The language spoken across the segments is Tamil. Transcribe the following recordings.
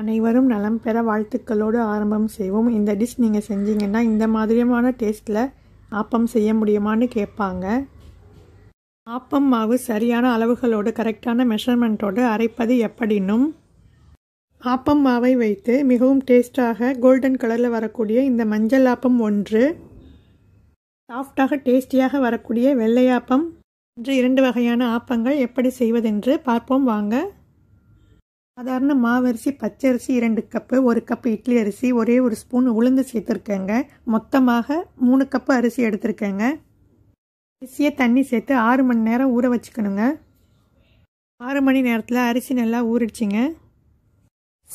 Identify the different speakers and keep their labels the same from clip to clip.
Speaker 1: அனைவரும் நலம் பெற வாழ்த்துக்களோடு ஆரம்பம் செய்வோம் இந்த டிஷ் நீங்கள் செஞ்சீங்கன்னா இந்த மாதிரியமான டேஸ்ட்டில் ஆப்பம் செய்ய முடியுமான்னு கேட்பாங்க ஆப்பம் மாவு சரியான அளவுகளோடு கரெக்டான மெஷர்மெண்ட்டோடு அரைப்பது எப்படின்னும் ஆப்பம் மாவை வைத்து மிகவும் டேஸ்டாக கோல்டன் கலரில் வரக்கூடிய இந்த மஞ்சள் ஆப்பம் ஒன்று சாஃப்டாக டேஸ்டியாக வரக்கூடிய வெள்ளையாப்பம் என்று இரண்டு வகையான ஆப்பங்கள் எப்படி செய்வதென்று பார்ப்போம் வாங்க சாதாரண மாவரிசி பச்சரிசி இரண்டு கப்பு ஒரு கப்பு இட்லி அரிசி ஒரே ஒரு ஸ்பூன் உளுந்து சேர்த்துருக்கேங்க மொத்தமாக மூணு கப்பு அரிசி எடுத்திருக்கேங்க அரிசியை தண்ணி சேர்த்து ஆறு மணி நேரம் ஊற வச்சுக்கணுங்க ஆறு மணி நேரத்தில் அரிசி நல்லா ஊறிடுச்சிங்க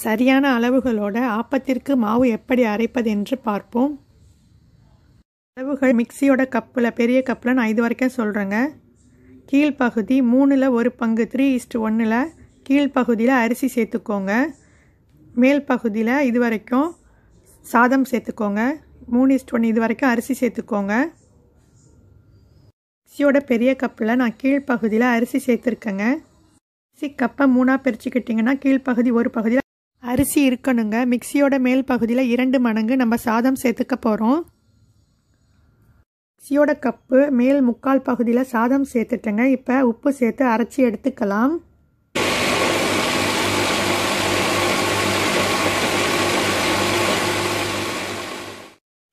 Speaker 1: சரியான அளவுகளோட ஆப்பத்திற்கு மாவு எப்படி அரைப்பது என்று பார்ப்போம் அளவுகள் மிக்சியோட கப்பில் பெரிய கப்பில் நான் இது வரைக்கும் சொல்கிறேங்க கீழ்ப்பகுதி மூணில் ஒரு பங்கு த்ரீ இஸ்ட் ஒன்றில் கீழ்ப்பகுதியில் அரிசி சேர்த்துக்கோங்க மேல் பகுதியில் இது வரைக்கும் சாதம் சேர்த்துக்கோங்க மூணு இஸ்ட் ஒன்று இது வரைக்கும் அரிசி சேர்த்துக்கோங்க அரிசியோட பெரிய கப்பில் நான் கீழ்ப்பகுதியில் அரிசி சேர்த்துருக்கேங்க அரிசி கப்பை மூணாக பிரிச்சுக்கிட்டிங்கன்னா கீழ்ப்பகுதி ஒரு பகுதியில் அரிசி இருக்கணுங்க மிக்சியோட மேல் பகுதியில் இரண்டு மடங்கு நம்ம சாதம் சேர்த்துக்க போகிறோம் மிக்சியோட கப்பு மேல் முக்கால் பகுதியில் சாதம் சேர்த்துட்டேங்க இப்போ உப்பு சேர்த்து அரைச்சி எடுத்துக்கலாம்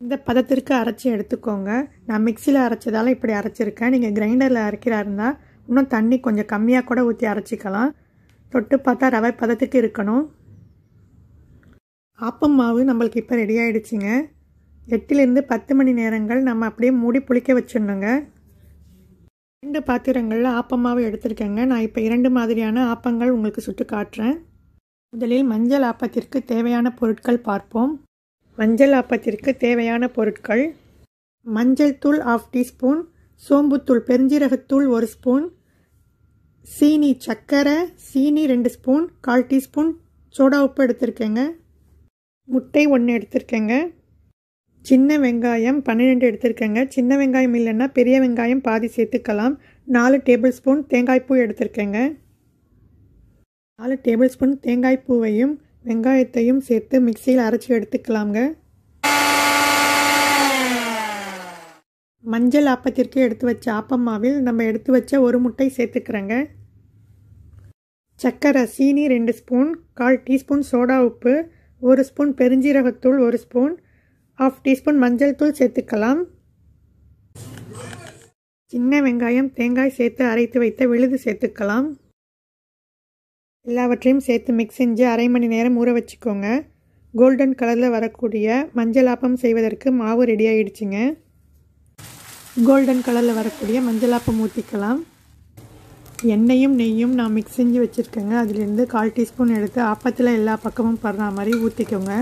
Speaker 1: இந்த பதத்திற்கு அரைச்சி எடுத்துக்கோங்க நான் மிக்சியில் அரைச்சதால் இப்படி அரைச்சிருக்கேன் நீங்கள் கிரைண்டரில் அரைக்கிறா இருந்தால் இன்னும் தண்ணி கொஞ்சம் கம்மியாக கூட ஊற்றி அரைச்சிக்கலாம் தொட்டு பார்த்தா ரவை பதத்துக்கு இருக்கணும் ஆப்பம் மாவு நம்மளுக்கு இப்போ ரெடி ஆகிடுச்சிங்க எட்டுலேருந்து பத்து மணி நேரங்கள் நம்ம அப்படியே மூடி புளிக்க வச்சிடணுங்க ரெண்டு பாத்திரங்களில் மாவு எடுத்திருக்கேங்க நான் இப்போ இரண்டு மாதிரியான ஆப்பங்கள் உங்களுக்கு சுட்டு காட்டுறேன் முதலில் மஞ்சள் ஆப்பத்திற்கு தேவையான பொருட்கள் பார்ப்போம் மஞ்சள் ஆப்பத்திற்கு தேவையான பொருட்கள் மஞ்சள் தூள் ஆஃப் டீஸ்பூன் சோம்புத்தூள் பெருஞ்சீரகத்தூள் ஒரு ஸ்பூன் சீனி சர்க்கரை சீனி ரெண்டு ஸ்பூன் கால் டீஸ்பூன் சோடா உப்பு எடுத்திருக்கேங்க முட்டை ஒன்று எடுத்திருக்கேங்க சின்ன வெங்காயம் பன்னிரெண்டு எடுத்திருக்கேங்க சின்ன வெங்காயம் இல்லைன்னா பெரிய வெங்காயம் பாதி சேர்த்துக்கலாம் நாலு டேபிள் ஸ்பூன் தேங்காய்ப்பூ எடுத்திருக்கேங்க நாலு டேபிள் ஸ்பூன் தேங்காய் பூவையும் வெங்காயத்தையும் சேர்த்து மிக்சியில் அரைச்சி எடுத்துக்கலாங்க மஞ்சள் ஆப்பத்திற்கு எடுத்து வச்ச ஆப்பம்மாவில் நம்ம எடுத்து வச்ச ஒரு முட்டை சேர்த்துக்கிறேங்க சர்க்கரை சீனி ரெண்டு ஸ்பூன் கால் டீஸ்பூன் சோடா உப்பு ஒரு ஸ்பூன் பெருஞ்சீரகத்தூள் ஒரு ஸ்பூன் ஆஃப் டீஸ்பூன் மஞ்சள் தூள் சேர்த்துக்கலாம் சின்ன வெங்காயம் தேங்காய் சேர்த்து அரைத்து வைத்த விழுது சேர்த்துக்கலாம் எல்லாவற்றையும் சேர்த்து மிக்ஸ் செஞ்சு அரை மணி நேரம் ஊற வச்சுக்கோங்க கோல்டன் கலரில் வரக்கூடிய மஞ்சள் ஆப்பம் செய்வதற்கு மாவு ரெடி ஆகிடுச்சிங்க கோல்டன் கலரில் வரக்கூடிய மஞ்சள் ஆப்பம் ஊற்றிக்கலாம் எண்ணெயும் நெய்யும் நான் மிக்ஸ் செஞ்சு வச்சுருக்கேங்க அதுலேருந்து கால் டீஸ்பூன் எடுத்து ஆப்பத்தில் எல்லா பக்கமும் படுற மாதிரி ஊற்றிக்கோங்க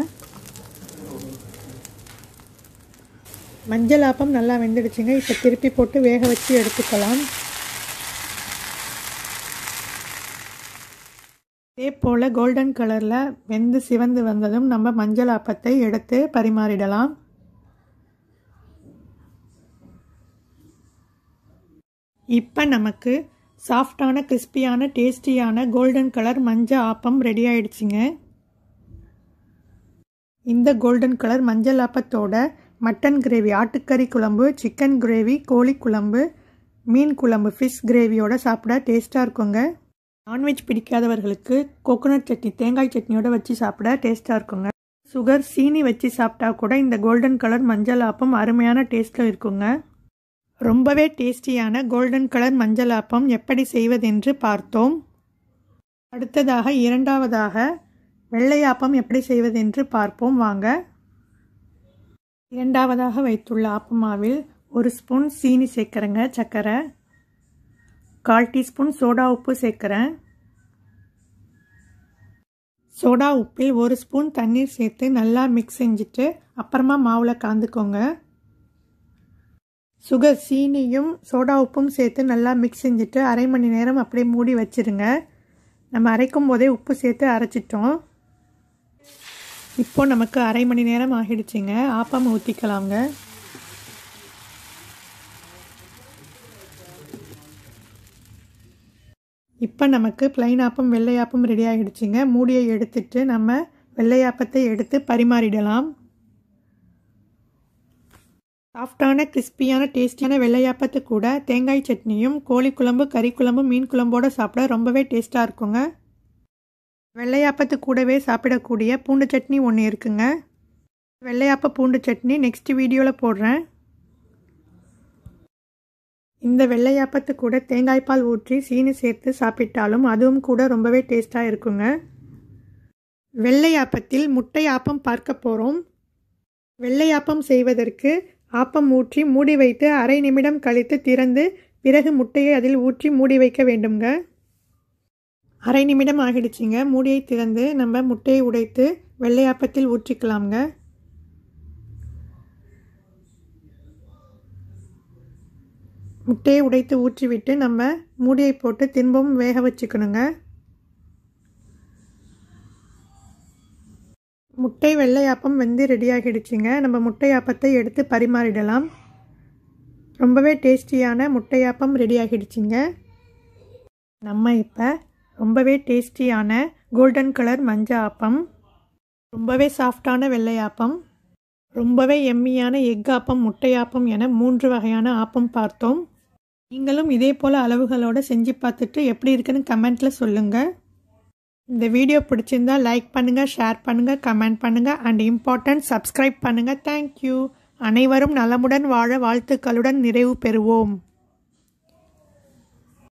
Speaker 1: மஞ்சள் ஆப்பம் நல்லா வெந்துடுச்சுங்க இப்போ திருப்பி போட்டு வேக வச்சு எடுத்துக்கலாம் இதே போல் கோல்டன் கலரில் வெந்து சிவந்து வந்ததும் நம்ம மஞ்சள் அப்பத்தை எடுத்து பரிமாறிடலாம் இப்போ நமக்கு சாஃப்டான கிறிஸ்பியான டேஸ்டியான கோல்டன் கலர் மஞ்சள் ஆப்பம் ரெடி ஆயிடுச்சுங்க இந்த கோல்டன் கலர் மஞ்சள் ஆப்பத்தோட மட்டன் கிரேவி ஆட்டுக்கறி குழம்பு சிக்கன் கிரேவி கோழி குழம்பு மீன் குழம்பு ஃபிஷ் கிரேவியோட சாப்பிட டேஸ்ட்டாக இருக்குங்க நான்வெஜ் பிடிக்காதவர்களுக்கு கோகோனட் சட்னி தேங்காய் சட்னியோட வச்சு சாப்பிட டேஸ்ட்டாக இருக்குங்க சுகர் சீனி வச்சு சாப்பிட்டா கூட இந்த கோல்டன் கலர் மஞ்சள் ஆப்பம் அருமையான டேஸ்ட்டில் இருக்குங்க ரொம்பவே டேஸ்டியான கோல்டன் கலர் மஞ்சள் ஆப்பம் எப்படி செய்வதென்று பார்த்தோம் அடுத்ததாக இரண்டாவதாக வெள்ளையாப்பம் எப்படி செய்வதென்று பார்ப்போம் வாங்க இரண்டாவதாக வைத்துள்ள ஆப்பமாவில் ஒரு ஸ்பூன் சீனி சேர்க்குறேங்க சர்க்கரை கால் டீஸ்பூன் சோடா உப்பு சேர்க்குறேன் சோடா உப்பில் ஒரு ஸ்பூன் தண்ணீர் சேர்த்து நல்லா மிக்ஸ் செஞ்சுட்டு அப்புறமா மாவில் கலந்துக்கோங்க சுகர் சீனியும் சோடா உப்பும் சேர்த்து நல்லா மிக்ஸ் செஞ்சுட்டு அரை மணி நேரம் அப்படியே மூடி வச்சுருங்க நம்ம அரைக்கும் போதே உப்பு சேர்த்து அரைச்சிட்டோம் இப்போது நமக்கு அரை மணி நேரம் ஆகிடுச்சிங்க ஆப்பாமல் ஊற்றிக்கலாங்க இப்போ நமக்கு பிளைன் ஆப்பம் வெள்ளையாப்பம் ரெடி ஆகிடுச்சிங்க மூடியை எடுத்துட்டு நம்ம வெள்ளையாப்பத்தை எடுத்து பரிமாறிடலாம் சாஃப்டான கிறிஸ்பியான டேஸ்டியான வெள்ளையாப்பத்து கூட தேங்காய் சட்னியும் கோழி குழம்பு கறி குழம்பு மீன் குழம்போடு சாப்பிட ரொம்பவே டேஸ்ட்டாக இருக்குங்க வெள்ளையாப்பத்து கூடவே சாப்பிடக்கூடிய பூண்டு சட்னி ஒன்று இருக்குங்க வெள்ளையாப்ப பூண்டு சட்னி நெக்ஸ்ட் வீடியோவில் போடுறேன் இந்த வெள்ளையாப்பத்து கூட தேங்காய்ப்பால் ஊற்றி சீனி சேர்த்து சாப்பிட்டாலும் அதுவும் கூட ரொம்பவே டேஸ்ட்டாக இருக்குங்க வெள்ளையாப்பத்தில் முட்டை ஆப்பம் பார்க்க போகிறோம் வெள்ளையாப்பம் செய்வதற்கு ஆப்பம் ஊற்றி மூடி வைத்து அரை நிமிடம் கழித்து திறந்து பிறகு முட்டையை அதில் ஊற்றி மூடி வைக்க வேண்டுங்க அரை நிமிடம் ஆகிடுச்சிங்க மூடியை திறந்து நம்ம முட்டையை உடைத்து வெள்ளையாப்பத்தில் ஊற்றிக்கலாம்ங்க முட்டையை உடைத்து ஊற்றிவிட்டு நம்ம மூடியை போட்டு திரும்பவும் வேக வச்சுக்கணுங்க முட்டை வெள்ளையாப்பம் வெந்து ரெடியாகிடுச்சுங்க நம்ம முட்டையாப்பத்தை எடுத்து பரிமாறிடலாம் ரொம்பவே டேஸ்டியான முட்டையாப்பம் ரெடியாகிடுச்சிங்க நம்ம இப்போ ரொம்பவே டேஸ்டியான கோல்டன் கலர் மஞ்ச ஆப்பம் ரொம்பவே சாஃப்டான வெள்ளையாப்பம் ரொம்பவே எம்மியான எக் ஆப்பம் முட்டையாப்பம் என மூன்று வகையான ஆப்பம் பார்த்தோம் நீங்களும் இதே போல் அளவுகளோடு செஞ்சு பார்த்துட்டு எப்படி இருக்குதுன்னு கமெண்ட்டில் சொல்லுங்கள் இந்த வீடியோ பிடிச்சிருந்தா லைக் பண்ணுங்கள் ஷேர் பண்ணுங்கள் கமெண்ட் பண்ணுங்கள் அண்ட் இம்பார்ட்டன்ட் சப்ஸ்கிரைப் பண்ணுங்கள் தேங்க்யூ அனைவரும் நலமுடன் வாழ வாழ்த்துக்களுடன் நிறைவு பெறுவோம்